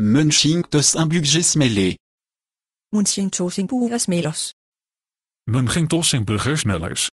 Munchingtos dus inbuggesmeller. Munchingtos inbuggesmellers. Munchingtos inbuggesmellers.